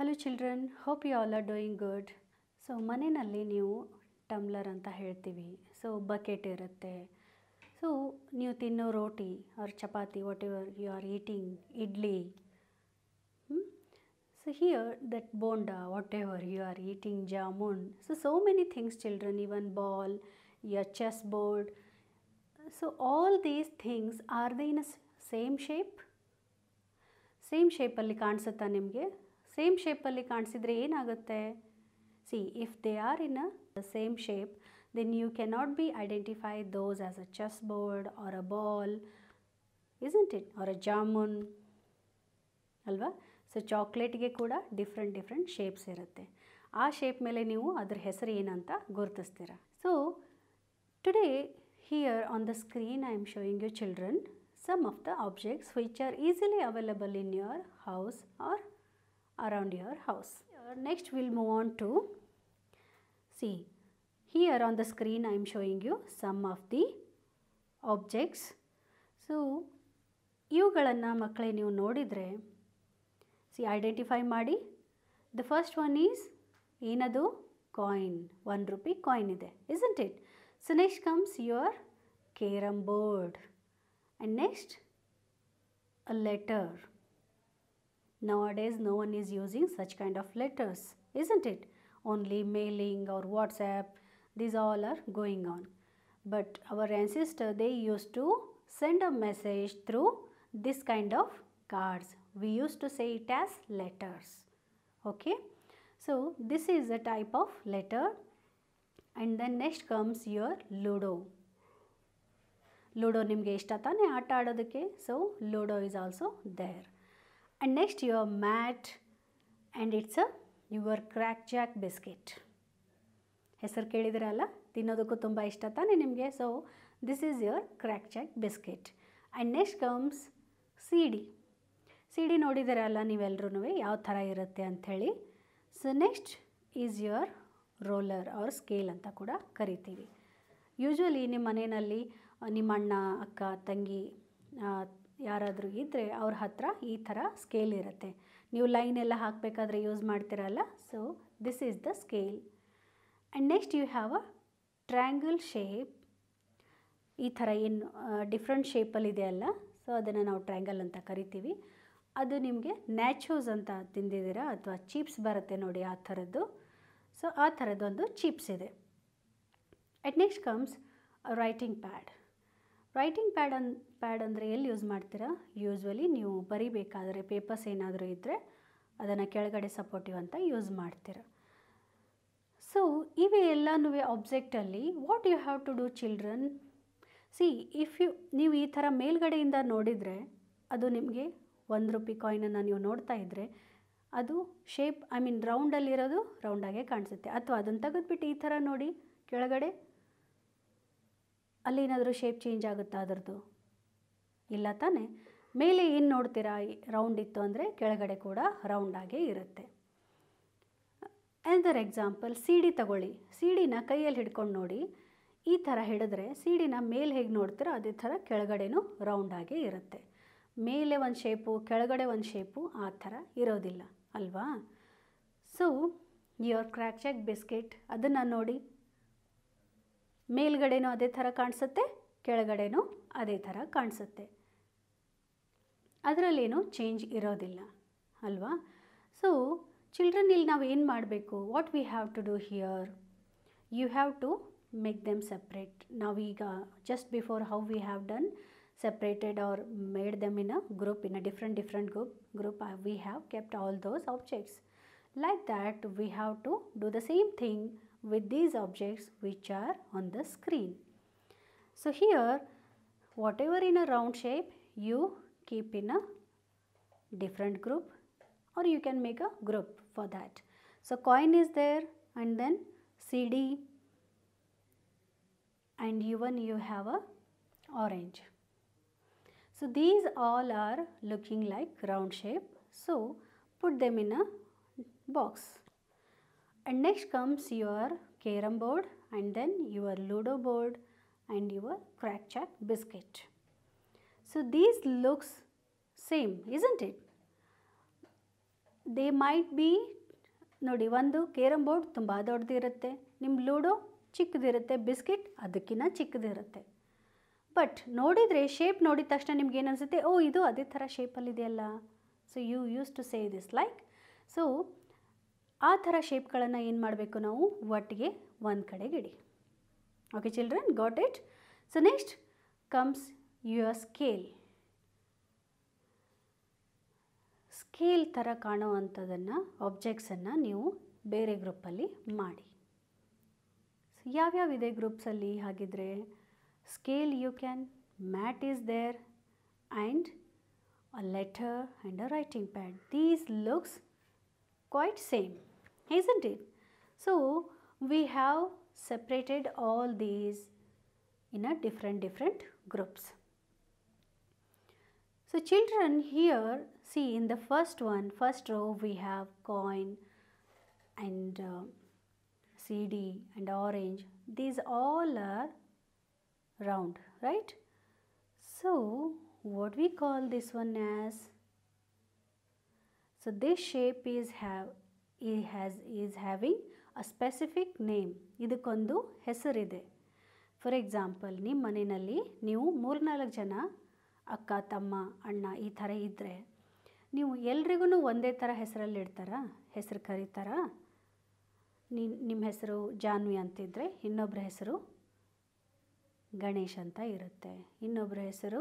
Hello children hope you all are doing good so ಮನೆಯಲ್ಲಿ ನೀವು tumbler ಅಂತ ಹೇಳ್ತೀವಿ ಸೊ ಬಕೆಟ್ ಇರುತ್ತೆ ಸೊ ನೀವು ತಿನ್ನೋ roti or chapati whatever you are eating idli so here that bonda whatever you are eating jamun so so many things children even ball your chess board so all these things are they in a same shape same ಶೇಪಲ್ಲಿ ಕಾಣಿಸುತ್ತಾ ನಿಮಗೆ same ಶೇಪಲ್ಲಿ ಕಾಣಿಸಿದ್ರೆ ಏನಾಗುತ್ತೆ see if they are in a same shape then you cannot be identify those as a chess board R a ball isn't it or a jamun ಅಲ್ವಾ so ಚಾಕ್ಲೇಟ್ಗೆ ಕೂಡ different different shapes ಇರುತ್ತೆ ಆ ಶೇಪ್ ಮೇಲೆ ನೀವು ಅದ್ರ ಹೆಸರು ಏನಂತ ಗುರುತಿಸ್ತೀರ so today here on the screen I am showing you children some of the objects which are easily available in your house or around your house. Next we'll move on to see here on the screen I'm showing you some of the objects. So ಇವುಗಳನ್ನು ಮಕ್ಕಳೇ ನೀವು ನೋಡಿದರೆ see identify ಮಾಡಿ the first one is ಏನದು coin one rupee coin ಇದೆ Isn't it? So next comes your carrom board and next a letter Nowadays, no one is using such kind of letters, isn't it? Only mailing or WhatsApp, these all are going on. But our ancestor, they used to send a message through this kind of cards. We used to say it as letters. Okay. So, this is a type of letter and then next comes your ludo ludo ನಿಮಗೆ ಇಷ್ಟ ತಾನೇ ಆಟ so so is also there. and next your mat and it's a your crack jack biscuit ಹೆಸರು ಕೇಳಿದಿರಲ್ಲ ತಿನ್ನೋದಕ್ಕೂ ತುಂಬ ಇಷ್ಟ ತಾನೇ ನಿಮಗೆ so this is your crack jack biscuit and next comes C D C D ನೋಡಿದಿರಲ್ಲ ನೀವೆಲ್ಲರೂ ಯಾವ ಥರ ಇರುತ್ತೆ ಅಂಥೇಳಿ so next is your roller or scale ಅಂತ ಕೂಡ ಕರಿತೀವಿ ಯೂಶ್ವಲಿ ನಿಮ್ಮ ಮನೆಯಲ್ಲಿ ನಿಮ್ಮ ಅಣ್ಣ ಅಕ್ಕ ತಂಗಿ ಯಾರಾದರೂ ಇದ್ದರೆ ಅವ್ರ ಹತ್ರ ಈ ಥರ ಸ್ಕೇಲ್ ಇರುತ್ತೆ ನೀವು ಲೈನ್ ಎಲ್ಲ ಹಾಕಬೇಕಾದ್ರೆ ಯೂಸ್ ಮಾಡ್ತಿರಲ್ಲ so this is the scale and next you have a triangle shape ಈ ಥರ ಏನು ಡಿಫ್ರೆಂಟ್ ಶೇಪಲ್ಲಿದೆ ಅಲ್ಲ ಸೊ ಅದನ್ನು ನಾವು ಟ್ರ್ಯಾಂಗಲ್ ಅಂತ ಕರಿತೀವಿ ಅದು ನಿಮಗೆ ನ್ಯಾಚೋಸ್ ಅಂತ ತಿಂದಿದ್ದೀರಾ ಅಥವಾ ಚೀಪ್ಸ್ ಬರುತ್ತೆ ನೋಡಿ ಆ ಥರದ್ದು ಸೊ ಆ ಥರದ್ದೊಂದು ಚೀಪ್ಸ್ ಇದೆ at next comes writing pad writing pad and pad ಅಂದರೆ ಎಲ್ಲಿ ಯೂಸ್ ಮಾಡ್ತೀರಾ ಯೂಸ್ವಲಿ ನೀವು ಬರಿಬೇಕಾದರೆ ಪೇಪರ್ಸ್ ಏನಾದರೂ ಇದ್ದರೆ ಅದನ್ನು ಕೆಳಗಡೆ ಸಪೋರ್ಟಿವ್ ಅಂತ ಯೂಸ್ ಮಾಡ್ತೀರ ಸೊ ಇವೆ ಎಲ್ಲನೂ ಆಬ್ಜೆಕ್ಟಲ್ಲಿ what you have to do children see if you ನೀವು ಈ ಥರ ಮೇಲ್ಗಡೆಯಿಂದ ನೋಡಿದರೆ ಅದು ನಿಮಗೆ ಒಂದು ರುಪಿ ಕಾಯಿನನ್ನು ನೀವು ನೋಡ್ತಾ ಇದ್ದರೆ ಅದು ಶೇಪ್ ಐ ಮೀನ್ ರೌಂಡಲ್ಲಿರೋದು ರೌಂಡಾಗೆ ಕಾಣಿಸುತ್ತೆ ಅಥವಾ ಅದನ್ನು ತೆಗೆದುಬಿಟ್ಟು ಈ ಥರ ನೋಡಿ ಕೆಳಗಡೆ ಅಲ್ಲಿ ಏನಾದರೂ ಶೇಪ್ ಚೇಂಜ್ ಆಗುತ್ತಾ ಅದರದ್ದು ಇಲ್ಲ ತಾನೇ ಮೇಲೆ ಏನು ನೋಡ್ತೀರಾ ರೌಂಡ್ ಇತ್ತು ಅಂದರೆ ಕೆಳಗಡೆ ಕೂಡ ರೌಂಡಾಗೇ ಇರುತ್ತೆ ಎಂದರ್ ಎಕ್ಸಾಂಪಲ್ ಸೀಡಿ ತಗೊಳ್ಳಿ ಸೀಡಿನ ಕೈಯಲ್ಲಿ ಹಿಡ್ಕೊಂಡು ನೋಡಿ ಈ ಥರ ಹಿಡಿದ್ರೆ ಸೀಡಿನ ಮೇಲೆ ಹೇಗೆ ನೋಡ್ತೀರೋ ಅದೇ ಥರ ಕೆಳಗಡೆನೂ ರೌಂಡಾಗೇ ಇರುತ್ತೆ ಮೇಲೆ ಒಂದು ಶೇಪು ಕೆಳಗಡೆ ಒಂದು ಶೇಪು ಆ ಥರ ಇರೋದಿಲ್ಲ ಅಲ್ವಾ so your crack jack biscuit ಅದನ್ನು ನೋಡಿ ಮೇಲ್ಗಡೆನೂ ಅದೇ ಥರ ಕಾಣಿಸುತ್ತೆ ಕೆಳಗಡೆನೂ ಅದೇ ಥರ ಕಾಣಿಸುತ್ತೆ ಅದರಲ್ಲೇನು ಚೇಂಜ್ ಇರೋದಿಲ್ಲ ಅಲ್ವಾ ಸೊ ಚಿಲ್ಡ್ರನ್ ಇಲ್ಲಿ ನಾವು ಏನು ಮಾಡಬೇಕು what we have to do here you have to make them separate ನಾವೀಗ just before how we have done separated are made them in a group in a different different group group we have kept all those objects like that we have to do the same thing with these objects which are on the screen. So here whatever in a round shape you keep in a different group or you can make a group for that. So coin is there and then CD and even you have a orange. So these all are looking like round shape. So put them in a box. and next comes your carom board and then your ludo board and your crack jack biscuit. So these looks same isn't it they might be ನೋಡಿ ಒಂದು carrom board ತುಂಬ ದೊಡ್ಡದಿರುತ್ತೆ ನಿಮ್ಮ ludo ಚಿಕ್ಕದಿರುತ್ತೆ biscuit ಅದಕ್ಕಿಂತ ಚಿಕ್ಕದಿರುತ್ತೆ but ನೋಡಿದರೆ shape ನೋಡಿದ ತಕ್ಷಣ ನಿಮ್ಗೇನು ಏನು ಅನಿಸುತ್ತೆ ಓ ಇದು ಅದೇ ಥರ ಶೇಪಲ್ಲಿದೆಯಲ್ಲ so you use to say this like so ಆ ಥರ ಶೇಪ್ಗಳನ್ನು ಏನು ಮಾಡಬೇಕು ನಾವು ಒಟ್ಟಿಗೆ ಒಂದು ಕಡೆ ಇಡಿ okay children got it so next comes your scale scale ಥರ ಕಾಣೋ ಅಂಥದ್ದನ್ನು ಆಬ್ಜೆಕ್ಟ್ಸನ್ನು ನೀವು ಬೇರೆ ಗ್ರೂಪಲ್ಲಿ ಮಾಡಿ ಯಾವ್ಯಾವ ಇದೆ ಗ್ರೂಪ್ಸಲ್ಲಿ ಹಾಗಿದ್ರೆ scale you can mat is there and a letter and a writing pad these looks quite same isn't it? So, we have separated all these in a different different groups. So, children here see in the first one, first row we have coin and uh, CD and orange. These all are round, right? So, what we call this one as? So, this shape is have ಈ has is having a specific name ಇದಕ್ಕೊಂದು ಹೆಸರಿದೆ for example ನಿಮ್ಮ ಮನೆಯಲ್ಲಿ ನೀವು ಮೂರ್ನಾಲ್ಕು ಜನ ಅಕ್ಕ ತಮ್ಮ ಅಣ್ಣ ಈ ಥರ ಇದ್ದರೆ ನೀವು ಎಲ್ರಿಗೂ ಒಂದೇ ಥರ ಹೆಸರಲ್ಲಿ ಇಡ್ತಾರಾ ಹೆಸರು ಕರೀತಾರ ನಿಮ್ಮ ಹೆಸರು ಜಾನ್ವಿ ಅಂತಿದ್ದರೆ ಇನ್ನೊಬ್ಬರ ಹೆಸರು ಗಣೇಶ್ ಅಂತ ಇರುತ್ತೆ ಇನ್ನೊಬ್ಬರ ಹೆಸರು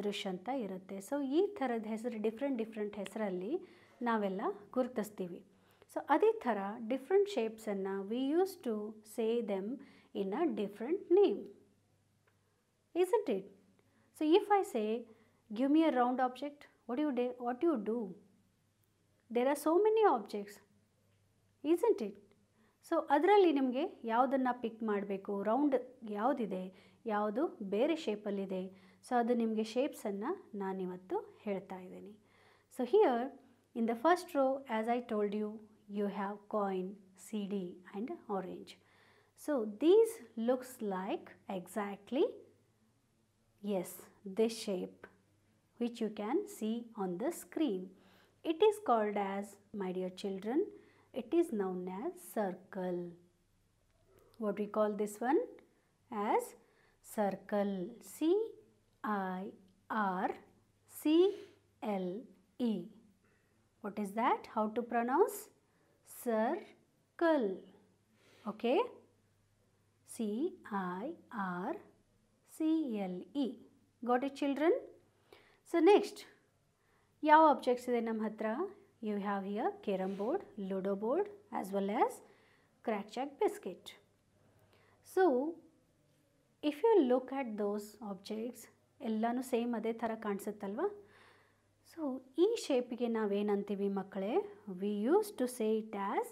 ದೃಶ್ ಅಂತ ಇರುತ್ತೆ ಸೊ ಈ ಥರದ ಹೆಸರು ಡಿಫ್ರೆಂಟ್ ಡಿಫ್ರೆಂಟ್ ಹೆಸರಲ್ಲಿ ನಾವೆಲ್ಲ ಗುರುತಿಸ್ತೀವಿ ಸೊ ಅದೇ ಥರ ಡಿಫ್ರೆಂಟ್ ಶೇಪ್ಸನ್ನು we use to say them in a different name is it so if I say give me a round object what you day what you do there are so many objects many it so ಅದರಲ್ಲಿ ನಿಮಗೆ ಯಾವುದನ್ನು ಪಿಕ್ ಮಾಡಬೇಕು round ಯಾವುದಿದೆ ಯಾವುದು ಬೇರೆ ಶೇಪಲ್ಲಿದೆ so ಅದು ನಿಮಗೆ ಶೇಪ್ಸನ್ನು ನಾನಿವತ್ತು ಹೇಳ್ತಾ ಇದ್ದೀನಿ so here In the first row, as I told you, you have coin, CD and orange. So these looks like exactly, yes, this shape which you can see on the screen. It is called as, my dear children, it is known as circle. What we call this one? As circle. C-I-R-C-L-E. What is that? How to pronounce? Circle. Okay. C-I-R-C-L-E. Got it children? So next, ಯಾವ objects ಇದೆ ನಮ್ಮ ಹತ್ರ you have here carrom board ludo board as well as crack chalk biscuit so if you look at those objects ಎಲ್ಲನೂ same ಅದೇ ಥರ ಕಾಣಿಸುತ್ತಲ್ವಾ so ಈ ಶೇಪಿಗೆ ನಾವೇನಂತೀವಿ ಮಕ್ಕಳೇ we use to say it as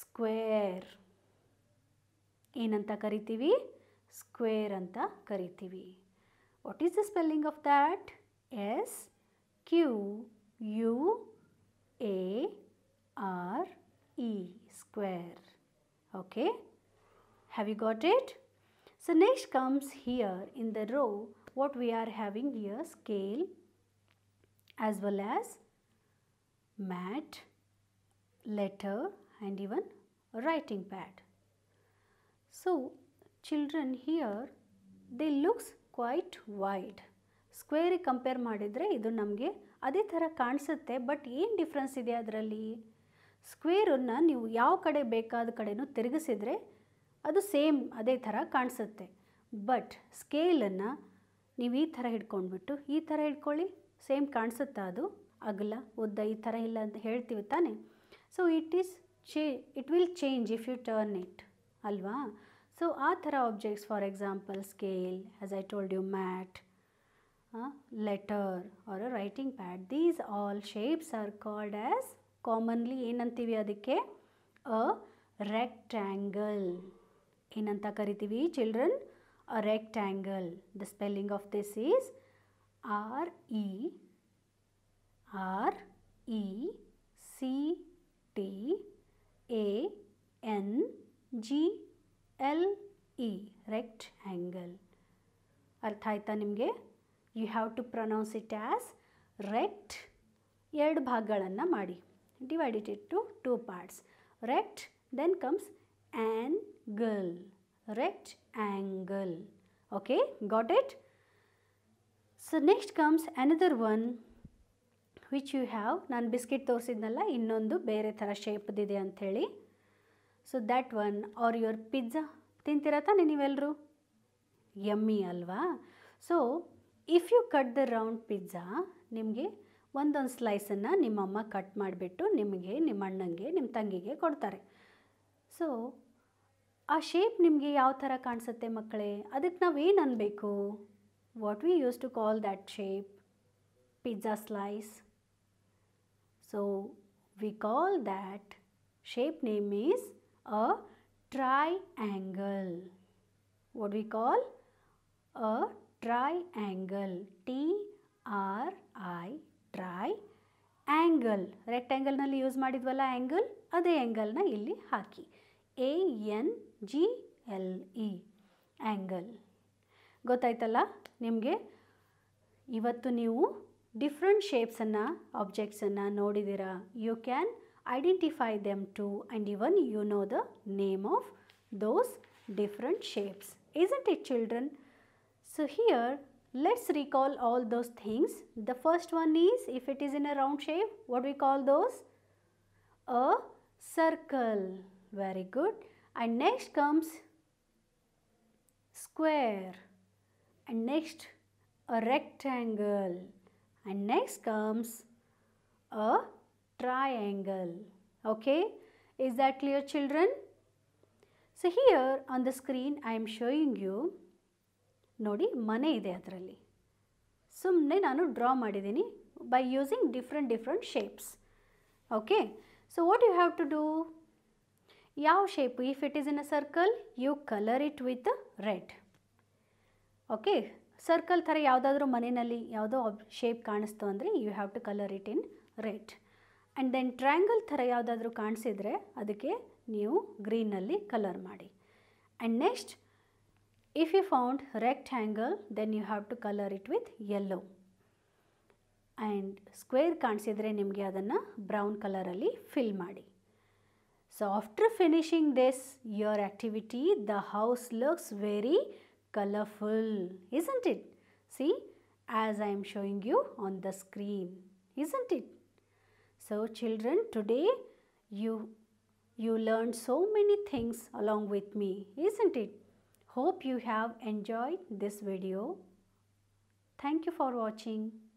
square ಏನಂತ ಕರಿತೀವಿ ಸ್ಕ್ವೇರ್ ಅಂತ ಕರಿತೀವಿ what is the spelling of that S Q U A R E square okay have you got it so next comes here in the row what we are having here scale as well as mat, letter and even writing pad. So children here they looks quite wide. ಸ್ಕ್ವೇರಿ compare ಮಾಡಿದರೆ ಇದು ನಮಗೆ ಅದೇ ಥರ ಕಾಣಿಸುತ್ತೆ but ಏನು difference ಇದೆ ಅದರಲ್ಲಿ ಸ್ಕ್ವೇರನ್ನು ನೀವು ಯಾವ ಕಡೆ ಬೇಕಾದ ಕಡೆನೂ ತಿರುಗಿಸಿದರೆ ಅದು ಸೇಮ್ ಅದೇ ಥರ ಕಾಣಿಸುತ್ತೆ ಬಟ್ ಸ್ಕೇಲನ್ನು ನೀವು ಈ ಥರ ಹಿಡ್ಕೊಂಡ್ಬಿಟ್ಟು ಈ ಥರ ಹಿಡ್ಕೊಳ್ಳಿ ಸೇಮ್ ಕಾಣಿಸುತ್ತಾ ಅದು ಅಗಲ ಉದ್ದ ಈ ಥರ ಇಲ್ಲ ಅಂತ ಹೇಳ್ತೀವಿ ತಾನೆ ಸೊ ಇಟ್ ಈಸ್ ಚೇ it will change if you turn it ಅಲ್ವಾ ಸೊ ಆ ಥರ objects for example scale as I told you mat letter or writing pad these all shapes are called as commonly ಏನಂತೀವಿ ಅದಕ್ಕೆ a rectangle ಏನಂತ ಕರಿತೀವಿ children a rectangle the spelling of this is R E R E C T A N G L E rect angle ಅರ್ಥ ಆಯ್ತಾ ನಿಮಗೆ you have to pronounce it as rect ಎರಡು ಭಾಗಗಳನ್ನು ಮಾಡಿ divided it it to two parts rect then comes angle rect angle okay got it so next comes another one which you have ನಾನು biscuit ತೋರಿಸಿದ್ನಲ್ಲ ಇನ್ನೊಂದು ಬೇರೆ ಥರ ಶೇಪ್ದಿದೆ ಅಂಥೇಳಿ so that one are your pizza ತಿಂತೀರಾ ತಾನೆ ನೀವೆಲ್ಲರೂ ಎಮ್ಮಿ ಅಲ್ವಾ so if you cut the round pizza ನಿಮಗೆ ಒಂದೊಂದು ಸ್ಲೈಸನ್ನು ನಿಮ್ಮಮ್ಮ ಕಟ್ ಮಾಡಿಬಿಟ್ಟು ನಿಮಗೆ ನಿಮ್ಮ ಅಣ್ಣಂಗೆ ನಿಮ್ಮ ತಂಗಿಗೆ ಕೊಡ್ತಾರೆ ಸೊ ಆ ಶೇಪ್ ನಿಮಗೆ ಯಾವ ಥರ ಕಾಣಿಸುತ್ತೆ ಮಕ್ಕಳೇ ಅದಕ್ಕೆ ನಾವು ಏನು ಅನ್ನಬೇಕು what we used to call that shape pizza slice. So we call that shape name is a triangle. What we call? A triangle. T-R-I tri angle ರೆಕ್ಟ್ಯಾಂಗಲ್ನಲ್ಲಿ ಯೂಸ್ ಮಾಡಿದ್ವಲ್ಲ ಆ್ಯಂಗಲ್ ಅದೇ ಆ್ಯಂಗಲ್ನ ಇಲ್ಲಿ ಹಾಕಿ A N G L E angle ಗೊತ್ತಾಯ್ತಲ್ಲ Nimge, different shapes ನೀವು objects ಶೇಪ್ಸನ್ನು ಆಬ್ಜೆಕ್ಟ್ಸನ್ನು ನೋಡಿದ್ದೀರಾ You can identify them too, and even you know the name of those different shapes isn't it children so here let's recall all those things the first one is if it is in a round shape what we call those a circle very good and next comes square and next a rectangle and next comes a triangle okay is that clear children so here on the screen I am showing you ನೋಡಿ ಮನೆ ಇದೆ ಅದರಲ್ಲಿ ಸುಮ್ಮನೆ ನಾನು draw ಮಾಡಿದ್ದೀನಿ by using different different shapes okay so what you have to do ಯಾವ if if it is in a circle you colour it with red okay circle ಥರ ಯಾವುದಾದ್ರೂ ಮನೆಯಲ್ಲಿ ಯಾವುದೋ ಶೇಪ್ ಕಾಣಿಸ್ತು ಅಂದರೆ you have to colour it in red and then triangle ಥರ ಯಾವುದಾದ್ರೂ ಕಾಣಿಸಿದರೆ ಅದಕ್ಕೆ ನೀವು ಗ್ರೀನಲ್ಲಿ ಕಲರ್ ಮಾಡಿ and next if you found rectangle then you have to colour it with yellow and square ಕಾಣಿಸಿದರೆ ನಿಮಗೆ ಅದನ್ನು ಬ್ರೌನ್ ಕಲರಲ್ಲಿ ಫಿಲ್ ಮಾಡಿ so after finishing this your activity the house looks very colorful, isn't it? See, as I am showing you on the screen, isn't it? So children, today you, you learned so many things along with me, isn't it? Hope you have enjoyed this video. Thank you for watching.